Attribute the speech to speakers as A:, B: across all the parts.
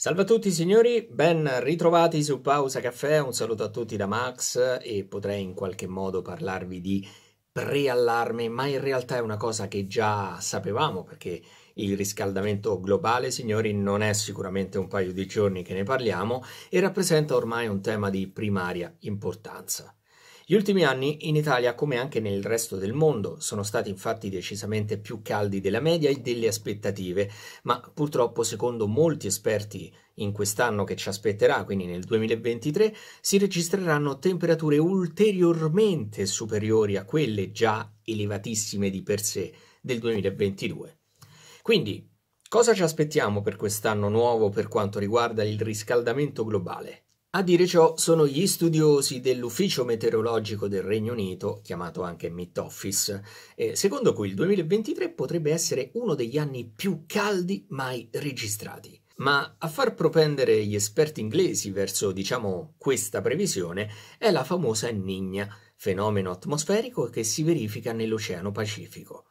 A: Salve a tutti signori, ben ritrovati su Pausa Caffè, un saluto a tutti da Max e potrei in qualche modo parlarvi di preallarme, ma in realtà è una cosa che già sapevamo perché il riscaldamento globale, signori, non è sicuramente un paio di giorni che ne parliamo e rappresenta ormai un tema di primaria importanza. Gli ultimi anni in Italia, come anche nel resto del mondo, sono stati infatti decisamente più caldi della media e delle aspettative, ma purtroppo secondo molti esperti in quest'anno che ci aspetterà, quindi nel 2023, si registreranno temperature ulteriormente superiori a quelle già elevatissime di per sé del 2022. Quindi, cosa ci aspettiamo per quest'anno nuovo per quanto riguarda il riscaldamento globale? A dire ciò sono gli studiosi dell'Ufficio Meteorologico del Regno Unito, chiamato anche Met Office, secondo cui il 2023 potrebbe essere uno degli anni più caldi mai registrati. Ma a far propendere gli esperti inglesi verso, diciamo, questa previsione è la famosa Nigna, fenomeno atmosferico che si verifica nell'Oceano Pacifico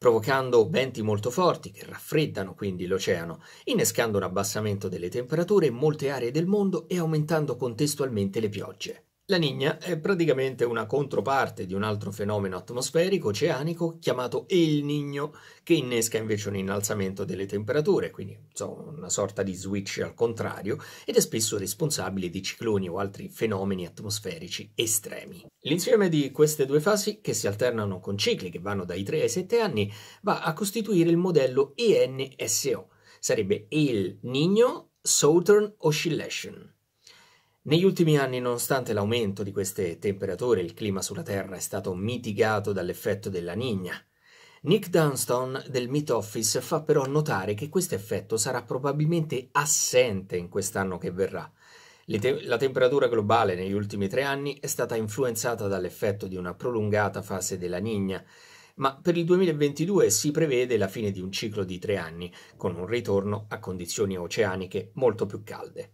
A: provocando venti molto forti che raffreddano quindi l'oceano, innescando un abbassamento delle temperature in molte aree del mondo e aumentando contestualmente le piogge. La Niña è praticamente una controparte di un altro fenomeno atmosferico oceanico chiamato El Niño, che innesca invece un innalzamento delle temperature, quindi insomma, una sorta di switch al contrario, ed è spesso responsabile di cicloni o altri fenomeni atmosferici estremi. L'insieme di queste due fasi, che si alternano con cicli che vanno dai 3 ai 7 anni, va a costituire il modello ENSO, sarebbe El Niño Southern Oscillation. Negli ultimi anni, nonostante l'aumento di queste temperature, il clima sulla Terra è stato mitigato dall'effetto della Nigna. Nick Dunston del Meat Office fa però notare che questo effetto sarà probabilmente assente in quest'anno che verrà. Te- la temperatura globale negli ultimi tre anni è stata influenzata dall'effetto di una prolungata fase della Nigna, ma per il 2022 si prevede la fine di un ciclo di tre anni, con un ritorno a condizioni oceaniche molto più calde.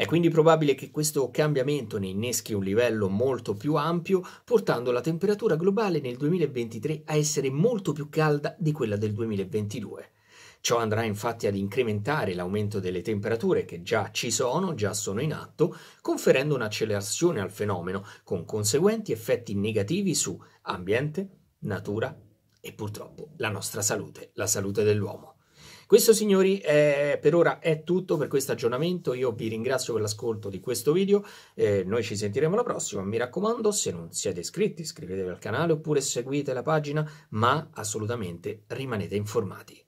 A: È quindi probabile che questo cambiamento ne inneschi un livello molto più ampio, portando la temperatura globale nel 2023 a essere molto più calda di quella del 2022. Ciò andrà infatti ad incrementare l'aumento delle temperature che già ci sono, già sono in atto, conferendo un'accelerazione al fenomeno, con conseguenti effetti negativi su ambiente, natura e purtroppo la nostra salute, la salute dell'uomo. Questo signori è, per ora è tutto per questo aggiornamento, io vi ringrazio per l'ascolto di questo video, eh, noi ci sentiremo alla prossima, mi raccomando se non siete iscritti iscrivetevi al canale oppure seguite la pagina ma assolutamente rimanete informati.